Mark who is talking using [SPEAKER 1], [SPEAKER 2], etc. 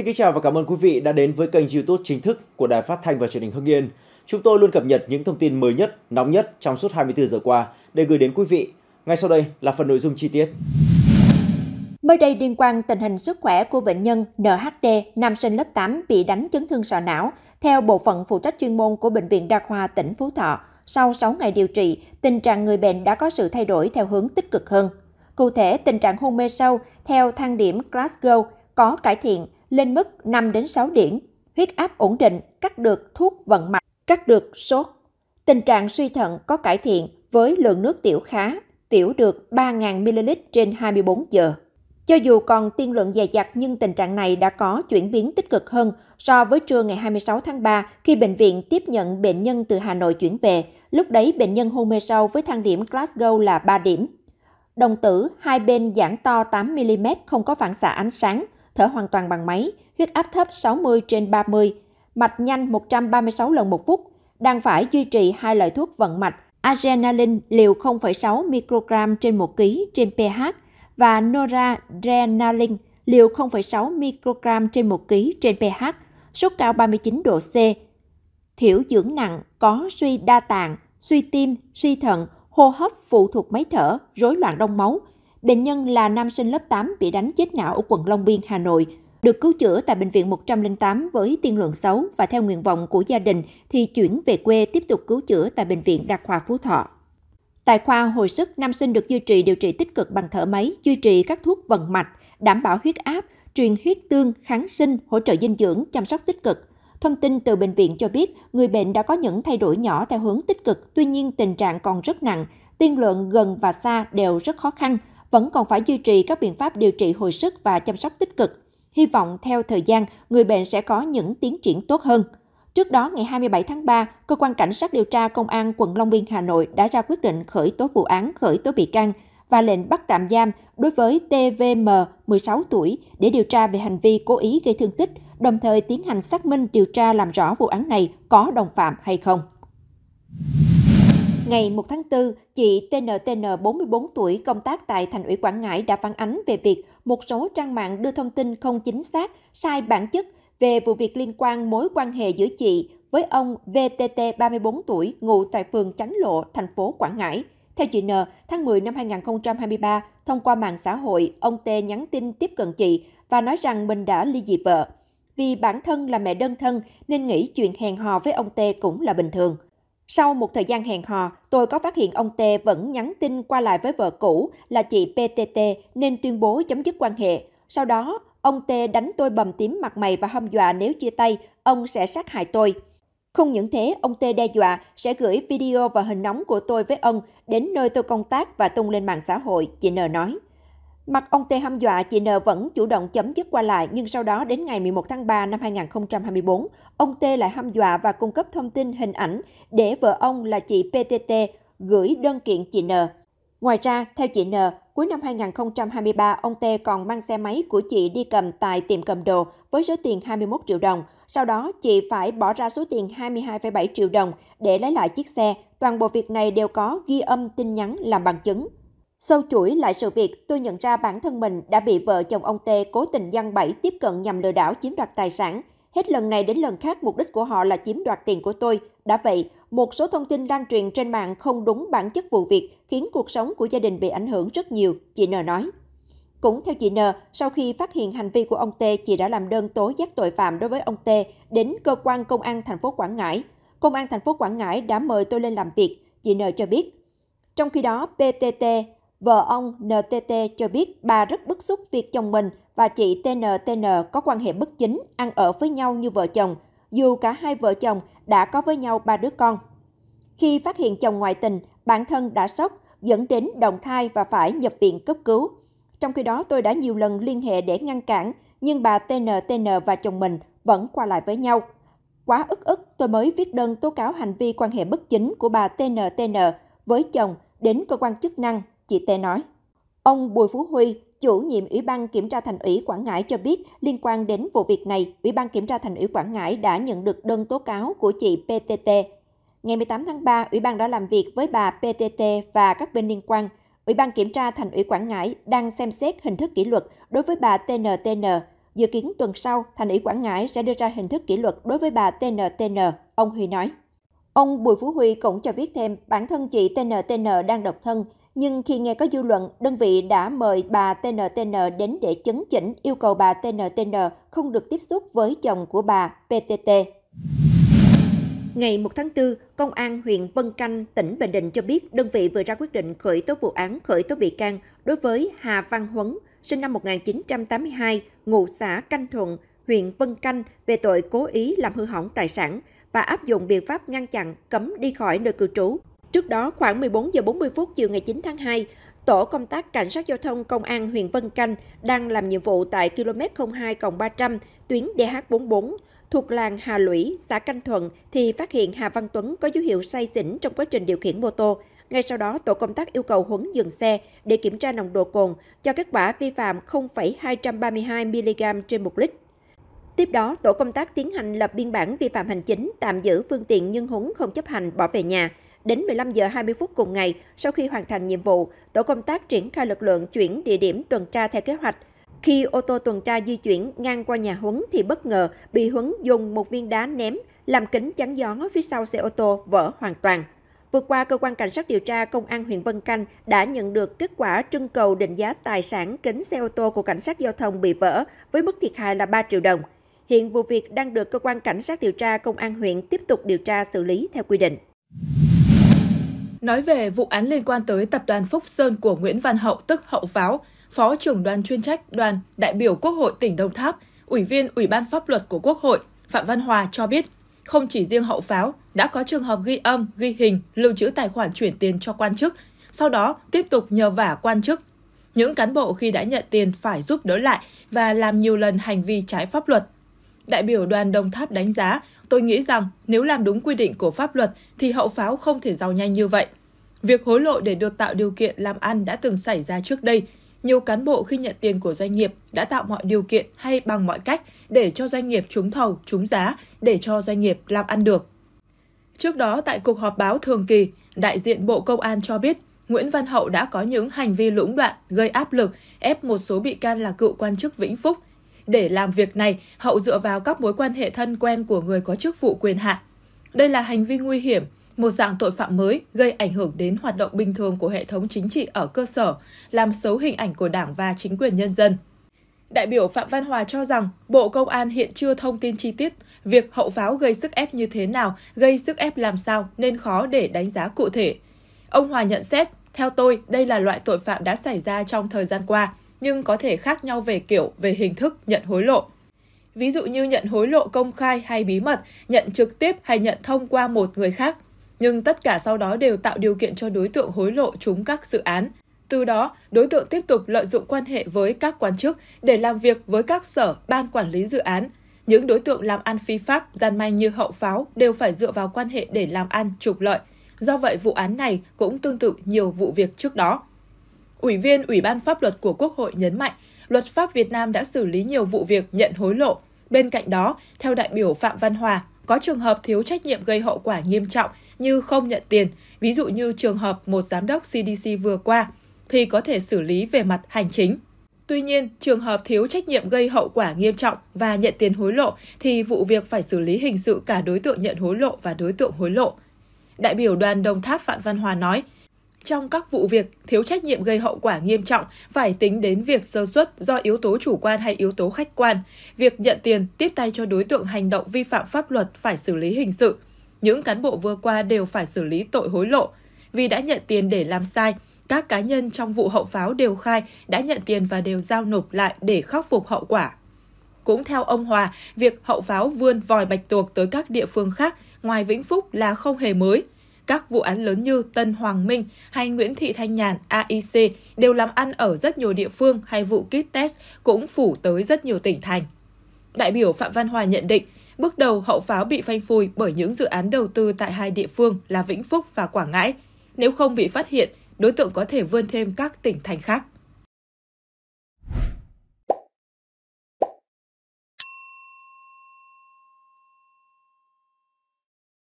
[SPEAKER 1] Xin kính chào và cảm ơn quý vị đã đến với kênh YouTube chính thức của Đài Phát thanh và Truyền hình Hưng Yên. Chúng tôi luôn cập nhật những thông tin mới nhất, nóng nhất trong suốt 24 giờ qua để gửi đến quý vị. Ngay sau đây là phần nội dung chi tiết. Mới đây liên quan tình hình sức khỏe của bệnh nhân NHD, nam sinh lớp 8 bị đánh chấn thương sọ não, theo bộ phận phụ trách chuyên môn của Bệnh viện Đa khoa tỉnh Phú Thọ, sau 6 ngày điều trị, tình trạng người bệnh đã có sự thay đổi theo hướng tích cực hơn. Cụ thể, tình trạng hôn mê sâu theo thang điểm Glasgow có cải thiện, lên mức 5 đến 6 điểm, huyết áp ổn định, cắt được thuốc vận mạch, cắt được sốt. Tình trạng suy thận có cải thiện với lượng nước tiểu khá, tiểu được 3.000ml trên 24 giờ. Cho dù còn tiên lượng dài dặt nhưng tình trạng này đã có chuyển biến tích cực hơn so với trưa ngày 26 tháng 3 khi bệnh viện tiếp nhận bệnh nhân từ Hà Nội chuyển về. Lúc đấy bệnh nhân hôn mê sâu với thang điểm Glasgow là 3 điểm. Đồng tử, hai bên giãn to 8mm không có phản xạ ánh sáng, thở hoàn toàn bằng máy, huyết áp thấp 60 trên 30, mạch nhanh 136 lần một phút, đang phải duy trì hai loại thuốc vận mạch adrenaline liều 0,6 microgram trên 1 kg trên pH và noradrenaline liều 0,6 microgram trên 1 kg trên pH, sốt cao 39 độ C, thiểu dưỡng nặng, có suy đa tạng, suy tim, suy thận, hô hấp phụ thuộc máy thở, rối loạn đông máu, Bệnh nhân là nam sinh lớp 8 bị đánh chết não ở quận Long Biên, Hà Nội, được cứu chữa tại Bệnh viện 108 với tiên lượng xấu và theo nguyện vọng của gia đình thì chuyển về quê tiếp tục cứu chữa tại Bệnh viện Đa khoa Phú Thọ. Tại khoa hồi sức, nam sinh được duy trì điều trị tích cực bằng thở máy, duy trì các thuốc vận mạch, đảm bảo huyết áp, truyền huyết tương, kháng sinh, hỗ trợ dinh dưỡng, chăm sóc tích cực. Thông tin từ bệnh viện cho biết, người bệnh đã có những thay đổi nhỏ theo hướng tích cực, tuy nhiên tình trạng còn rất nặng, tiên lượng gần và xa đều rất khó khăn, vẫn còn phải duy trì các biện pháp điều trị hồi sức và chăm sóc tích cực. Hy vọng theo thời gian, người bệnh sẽ có những tiến triển tốt hơn. Trước đó, ngày 27 tháng 3, Cơ quan Cảnh sát điều tra Công an quận Long Biên, Hà Nội đã ra quyết định khởi tố vụ án, khởi tố bị can và lệnh bắt tạm giam đối với TVM, 16 tuổi, để điều tra về hành vi cố ý gây thương tích, đồng thời tiến hành xác minh điều tra làm rõ vụ án này có đồng phạm hay không. Ngày 1 tháng 4, chị TNTN 44 tuổi công tác tại Thành ủy Quảng Ngãi đã phản ánh về việc một số trang mạng đưa thông tin không chính xác, sai bản chất về vụ việc liên quan mối quan hệ giữa chị với ông VTT 34 tuổi ngụ tại phường Chánh Lộ, thành phố Quảng Ngãi. Theo chị N, tháng 10 năm 2023, thông qua mạng xã hội, ông T nhắn tin tiếp cận chị và nói rằng mình đã ly dị vợ. Vì bản thân là mẹ đơn thân nên nghĩ chuyện hẹn hò với ông T cũng là bình thường. Sau một thời gian hẹn hò, tôi có phát hiện ông T vẫn nhắn tin qua lại với vợ cũ là chị PTT nên tuyên bố chấm dứt quan hệ. Sau đó, ông T đánh tôi bầm tím mặt mày và hâm dọa nếu chia tay, ông sẽ sát hại tôi. Không những thế, ông T đe dọa sẽ gửi video và hình nóng của tôi với ông đến nơi tôi công tác và tung lên mạng xã hội, chị N nói. Mặt ông Tê hăm dọa, chị N vẫn chủ động chấm dứt qua lại, nhưng sau đó đến ngày 11 tháng 3 năm 2024, ông Tê lại hăm dọa và cung cấp thông tin hình ảnh để vợ ông là chị PTT gửi đơn kiện chị N. Ngoài ra, theo chị N, cuối năm 2023, ông Tê còn mang xe máy của chị đi cầm tại tiệm cầm đồ với số tiền 21 triệu đồng. Sau đó, chị phải bỏ ra số tiền 22,7 triệu đồng để lấy lại chiếc xe. Toàn bộ việc này đều có ghi âm tin nhắn làm bằng chứng. Sâu chuỗi lại sự việc, tôi nhận ra bản thân mình đã bị vợ chồng ông Tê cố tình giăng bẫy tiếp cận nhằm lừa đảo chiếm đoạt tài sản. Hết lần này đến lần khác mục đích của họ là chiếm đoạt tiền của tôi. Đã vậy, một số thông tin lan truyền trên mạng không đúng bản chất vụ việc khiến cuộc sống của gia đình bị ảnh hưởng rất nhiều, chị N nói. Cũng theo chị N, sau khi phát hiện hành vi của ông T, chị đã làm đơn tố giác tội phạm đối với ông T đến cơ quan công an thành phố Quảng Ngãi. Công an thành phố Quảng Ngãi đã mời tôi lên làm việc, chị N cho biết. Trong khi đó, PTT Vợ ông NTT cho biết bà rất bức xúc việc chồng mình và chị TNTN có quan hệ bất chính, ăn ở với nhau như vợ chồng, dù cả hai vợ chồng đã có với nhau ba đứa con. Khi phát hiện chồng ngoại tình, bản thân đã sốc, dẫn đến động thai và phải nhập viện cấp cứu. Trong khi đó, tôi đã nhiều lần liên hệ để ngăn cản, nhưng bà TNTN và chồng mình vẫn qua lại với nhau. Quá ức ức, tôi mới viết đơn tố cáo hành vi quan hệ bất chính của bà TNTN với chồng đến cơ quan chức năng chị Tê nói. Ông Bùi Phú Huy, chủ nhiệm Ủy ban Kiểm tra Thành ủy Quảng Ngãi cho biết liên quan đến vụ việc này, Ủy ban Kiểm tra Thành ủy Quảng Ngãi đã nhận được đơn tố cáo của chị PTT. Ngày 18 tháng 3, Ủy ban đã làm việc với bà PTT và các bên liên quan. Ủy ban Kiểm tra Thành ủy Quảng Ngãi đang xem xét hình thức kỷ luật đối với bà TNTN. Dự kiến tuần sau, Thành ủy Quảng Ngãi sẽ đưa ra hình thức kỷ luật đối với bà TNTN, ông Huy nói. Ông Bùi Phú Huy cũng cho biết thêm bản thân chị TNTN đang độc thân, nhưng khi nghe có dư luận, đơn vị đã mời bà TNTN đến để chấn chỉnh yêu cầu bà TNTN không được tiếp xúc với chồng của bà PTT. Ngày 1 tháng 4, Công an huyện Vân Canh, tỉnh Bình Định cho biết đơn vị vừa ra quyết định khởi tố vụ án khởi tố bị can đối với Hà Văn Huấn, sinh năm 1982, ngụ xã Canh Thuận, huyện Vân Canh về tội cố ý làm hư hỏng tài sản và áp dụng biện pháp ngăn chặn, cấm đi khỏi nơi cư trú Trước đó, khoảng 14 giờ 40 phút chiều ngày 9 tháng 2, tổ công tác cảnh sát giao thông công an huyện Vân Canh đang làm nhiệm vụ tại km 02 300 tuyến DH44 thuộc làng Hà Lũy, xã Canh Thuận thì phát hiện Hà Văn Tuấn có dấu hiệu say xỉn trong quá trình điều khiển mô tô. Ngay sau đó, tổ công tác yêu cầu Huấn dừng xe để kiểm tra nồng độ cồn, cho kết quả vi phạm 0,232mg trên một lít. Tiếp đó, tổ công tác tiến hành lập biên bản vi phạm hành chính, tạm giữ phương tiện nhưng Huấn không chấp hành bỏ về nhà. Đến 15 giờ 20 phút cùng ngày, sau khi hoàn thành nhiệm vụ, tổ công tác triển khai lực lượng chuyển địa điểm tuần tra theo kế hoạch. Khi ô tô tuần tra di chuyển ngang qua nhà Huấn thì bất ngờ bị Huấn dùng một viên đá ném, làm kính chắn gió phía sau xe ô tô vỡ hoàn toàn. Vừa qua, cơ quan cảnh sát điều tra công an huyện Vân Canh đã nhận được kết quả trưng cầu định giá tài sản kính xe ô tô của cảnh sát giao thông bị vỡ với mức thiệt hại là 3 triệu đồng. Hiện vụ việc đang được cơ quan cảnh sát điều tra công an huyện tiếp tục điều tra xử lý theo quy định.
[SPEAKER 2] Nói về vụ án liên quan tới tập đoàn Phúc Sơn của Nguyễn Văn Hậu tức Hậu Pháo, Phó trưởng đoàn chuyên trách đoàn đại biểu Quốc hội tỉnh Đồng Tháp, Ủy viên Ủy ban pháp luật của Quốc hội Phạm Văn Hòa cho biết, không chỉ riêng hậu pháo, đã có trường hợp ghi âm, ghi hình, lưu trữ tài khoản chuyển tiền cho quan chức, sau đó tiếp tục nhờ vả quan chức. Những cán bộ khi đã nhận tiền phải giúp đỡ lại và làm nhiều lần hành vi trái pháp luật đại biểu đoàn Đồng Tháp đánh giá, tôi nghĩ rằng nếu làm đúng quy định của pháp luật thì hậu pháo không thể giàu nhanh như vậy. Việc hối lộ để được tạo điều kiện làm ăn đã từng xảy ra trước đây. Nhiều cán bộ khi nhận tiền của doanh nghiệp đã tạo mọi điều kiện hay bằng mọi cách để cho doanh nghiệp trúng thầu, trúng giá, để cho doanh nghiệp làm ăn được. Trước đó, tại cuộc họp báo thường kỳ, đại diện Bộ Công an cho biết Nguyễn Văn Hậu đã có những hành vi lũng đoạn, gây áp lực, ép một số bị can là cựu quan chức Vĩnh Phúc để làm việc này, Hậu dựa vào các mối quan hệ thân quen của người có chức vụ quyền hạn. Đây là hành vi nguy hiểm, một dạng tội phạm mới gây ảnh hưởng đến hoạt động bình thường của hệ thống chính trị ở cơ sở, làm xấu hình ảnh của Đảng và chính quyền nhân dân. Đại biểu Phạm Văn Hòa cho rằng Bộ Công an hiện chưa thông tin chi tiết việc hậu pháo gây sức ép như thế nào, gây sức ép làm sao nên khó để đánh giá cụ thể. Ông Hòa nhận xét, theo tôi, đây là loại tội phạm đã xảy ra trong thời gian qua nhưng có thể khác nhau về kiểu, về hình thức nhận hối lộ. Ví dụ như nhận hối lộ công khai hay bí mật, nhận trực tiếp hay nhận thông qua một người khác, nhưng tất cả sau đó đều tạo điều kiện cho đối tượng hối lộ chúng các dự án. Từ đó, đối tượng tiếp tục lợi dụng quan hệ với các quan chức để làm việc với các sở, ban quản lý dự án. Những đối tượng làm ăn phi pháp, gian manh như hậu pháo đều phải dựa vào quan hệ để làm ăn trục lợi. Do vậy, vụ án này cũng tương tự nhiều vụ việc trước đó. Ủy viên Ủy ban Pháp luật của Quốc hội nhấn mạnh, luật pháp Việt Nam đã xử lý nhiều vụ việc nhận hối lộ. Bên cạnh đó, theo đại biểu Phạm Văn Hòa, có trường hợp thiếu trách nhiệm gây hậu quả nghiêm trọng như không nhận tiền, ví dụ như trường hợp một giám đốc CDC vừa qua, thì có thể xử lý về mặt hành chính. Tuy nhiên, trường hợp thiếu trách nhiệm gây hậu quả nghiêm trọng và nhận tiền hối lộ thì vụ việc phải xử lý hình sự cả đối tượng nhận hối lộ và đối tượng hối lộ. Đại biểu đoàn Đồng Tháp Phạm Văn Hòa nói, trong các vụ việc thiếu trách nhiệm gây hậu quả nghiêm trọng phải tính đến việc sơ xuất do yếu tố chủ quan hay yếu tố khách quan việc nhận tiền tiếp tay cho đối tượng hành động vi phạm pháp luật phải xử lý hình sự những cán bộ vừa qua đều phải xử lý tội hối lộ vì đã nhận tiền để làm sai các cá nhân trong vụ hậu pháo đều khai đã nhận tiền và đều giao nộp lại để khắc phục hậu quả cũng theo ông Hòa, việc hậu pháo vươn vòi bạch tuộc tới các địa phương khác ngoài Vĩnh Phúc là không hề mới – các vụ án lớn như Tân Hoàng Minh hay Nguyễn Thị Thanh Nhàn AIC đều làm ăn ở rất nhiều địa phương hay vụ kit test cũng phủ tới rất nhiều tỉnh thành. Đại biểu Phạm Văn Hòa nhận định, bước đầu hậu pháo bị phanh phui bởi những dự án đầu tư tại hai địa phương là Vĩnh Phúc và Quảng Ngãi. Nếu không bị phát hiện, đối tượng có thể vươn thêm các tỉnh thành khác.